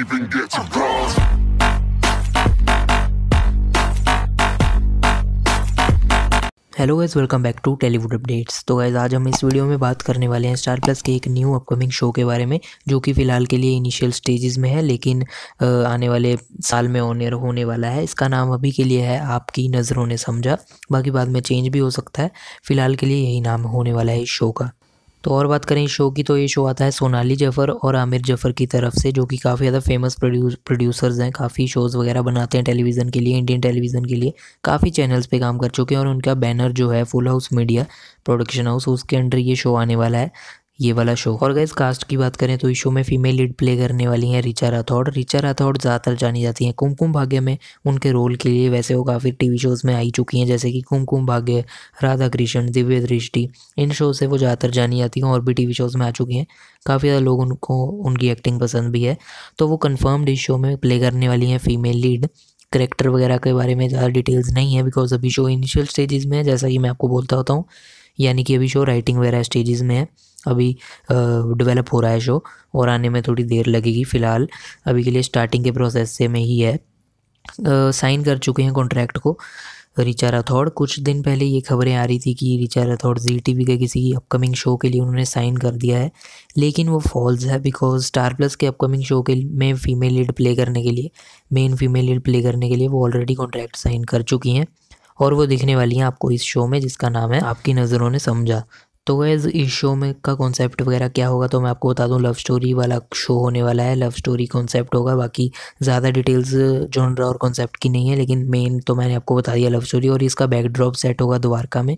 even get to bronze. Hello guys welcome back to Tellywood updates तो guys आज हम इस वीडियो में बात करने वाले हैं स्टार प्लस के एक न्यू अपकमिंग शो के बारे में जो कि फ़िलहाल के लिए इनिशियल स्टेजेस में है लेकिन आने वाले साल में ऑन होने वाला है इसका नाम अभी के लिए है आपकी नज़रों ने समझा बाकी बाद में चेंज भी हो सकता है फ़िलहाल के लिए यही नाम होने वाला है इस शो का तो और बात करें इस शो की तो ये शो आता है सोनाली जफ़र और आमिर जफ़र की तरफ से जो कि काफ़ी ज़्यादा फेमस प्रोड्यूस प्रोड्यूसर्स हैं काफ़ी शोज़ वगैरह बनाते हैं टेलीविज़न के लिए इंडियन टेलीविज़न के लिए काफ़ी चैनल्स पे काम कर चुके हैं और उनका बैनर जो है full house media production house उसके अंडर ये शो आने वाला है ये वाला शो और गैस कास्ट की बात करें तो इस शो में फीमेल लीड प्ले करने वाली हैं रिचा राठौड़ रिचा राठौड़ ज़्यादातर जानी जाती हैं कुमकुम भाग्य में उनके रोल के लिए वैसे वो काफ़ी टीवी शोज़ में आई चुकी हैं जैसे कि कुमकुम भाग्य राधा कृष्ण दिव्य दृष्टि इन शो से वो ज़्यादातर जानी जाती हैं और भी टी शोज़ में आ चुकी हैं काफ़ी ज़्यादा लोग उनको उनकी एक्टिंग पसंद भी है तो वो कन्फर्म्ड इस शो में प्ले करने वाली हैं फीमेल लीड करेक्टर वगैरह के बारे में ज़्यादा डिटेल्स नहीं है बिकॉज अभी शो इनिशियल स्टेजेस में है जैसा कि मैं आपको बोलता होता हूँ यानी कि अभी शो राइटिंग वगैरह स्टेजेस में है अभी डेवलप हो रहा है शो और आने में थोड़ी देर लगेगी फ़िलहाल अभी के लिए स्टार्टिंग के प्रोसेस से में ही है साइन कर चुके हैं कॉन्ट्रैक्ट को रिचा राठौड़ कुछ दिन पहले ये खबरें आ रही थी कि रिचा राठौड़ जी टी के किसी अपकमिंग शो के लिए उन्होंने साइन कर दिया है लेकिन वो फॉल्स है बिकॉज स्टार प्लस के अपकमिंग शो के में फीमेल लीड प्ले करने के लिए मेन फीमेल लीड प्ले करने के लिए वो ऑलरेडी कॉन्ट्रैक्ट साइन कर चुकी हैं और वो दिखने वाली हैं आपको इस शो में जिसका नाम है आपकी नज़रों ने समझा तो गैज़ इस शो में का कॉन्सेप्ट वगैरह क्या होगा तो मैं आपको बता दूं लव स्टोरी वाला शो होने वाला है लव स्टोरी कॉन्सेप्ट होगा बाकी ज़्यादा डिटेल्स जोनरा और कॉन्सेप्ट की नहीं है लेकिन मेन तो मैंने आपको बता दिया लव स्टोरी और इसका बैकड्रॉप सेट होगा द्वारका में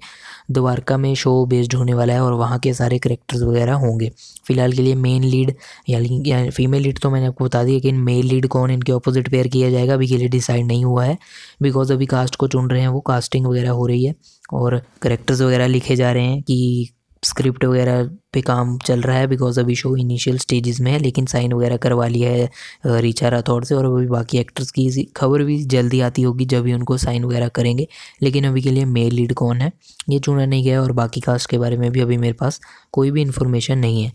द्वारका में शो बेस्ड होने वाला है और वहाँ के सारे करेक्टर्स वगैरह होंगे फिलहाल के लिए मेन लीड यानी फीमेल लीड तो मैंने आपको बता दी लेकिन मेल लीड कौन इनके अपोजिट पेयर किया जाएगा अभी के लिए डिसाइड नहीं हुआ है बिकॉज अभी कास्ट को चुन रहे हैं वो कास्टिंग वगैरह हो रही है और करेक्टर्स वगैरह लिखे जा रहे हैं कि स्क्रिप्ट वगैरह पे काम चल रहा है बिकॉज अभी शो इनिशियल स्टेजेस में है लेकिन साइन वगैरह करवा लिया है रिचा राठौड़ से और अभी बाकी एक्टर्स की खबर भी जल्दी आती होगी जब भी उनको साइन वगैरह करेंगे लेकिन अभी के लिए मेल लीड कौन है ये चुना नहीं गया और बाकी कास्ट के बारे में भी अभी मेरे पास कोई भी इन्फॉर्मेशन नहीं है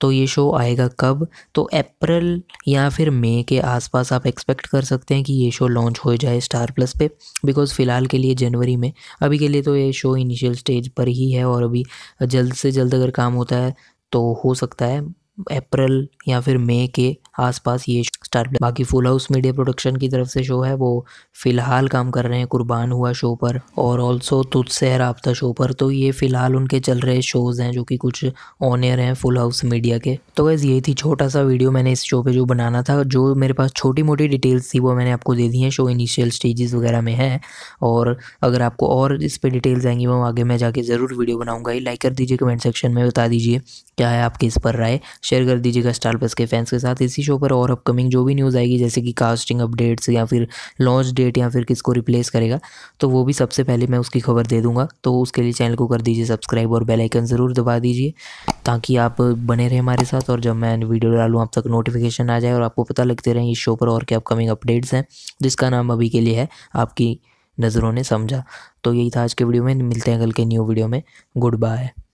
तो ये शो आएगा कब तो अप्रैल या फिर मई के आसपास आप एक्सपेक्ट कर सकते हैं कि ये शो लॉन्च हो जाए स्टार प्लस पे बिकॉज़ फ़िलहाल के लिए जनवरी में अभी के लिए तो ये शो इनिशियल स्टेज पर ही है और अभी जल्द से जल्द अगर काम होता सकता है तो हो सकता है अप्रैल या फिर मई के आसपास ये स्टार प्ले बाकी फुल हाउस मीडिया प्रोडक्शन की तरफ से शो है वो फिलहाल काम कर रहे हैं कुर्बान हुआ शो पर और ऑल्सो तुझसे रबता शो पर तो ये फिलहाल उनके चल रहे शोज़ हैं जो कि कुछ ऑनियर हैं फुल हाउस मीडिया के तो बस यही थी छोटा सा वीडियो मैंने इस शो पर जो बनाना था जो मेरे पास छोटी मोटी डिटेल्स थी वो मैंने आपको दे दी हैं शो इनिशियल स्टेजेस वगैरह में है और अगर आपको और इस पर डिटेल्स आएंगी वो आगे मैं जाके ज़रूर वीडियो बनाऊँगा ही लाइक कर दीजिए कमेंट सेक्शन में बता दीजिए क्या है आपकी इस पर राय शेयर कर दीजिएगा स्टार प्लस के फैंस के साथ इसी शो पर और अपकमिंग जो भी न्यूज़ आएगी जैसे कि कास्टिंग अपडेट्स या फिर लॉन्च डेट या फिर किसको रिप्लेस करेगा तो वो भी सबसे पहले मैं उसकी खबर दे दूंगा तो उसके लिए चैनल को कर दीजिए सब्सक्राइब और बेलाइकन ज़रूर दबा दीजिए ताकि आप बने रहें हमारे साथ और जब मैं वीडियो डालूँ आप तक नोटिफिकेशन आ जाए और आपको पता लगते रहें इस शो पर और क्या अपकमिंग अपडेट्स हैं जिसका नाम अभी के लिए है आपकी नज़रों ने समझा तो यही था आज के वीडियो में मिलते हैं कल के न्यू वीडियो में गुड बाय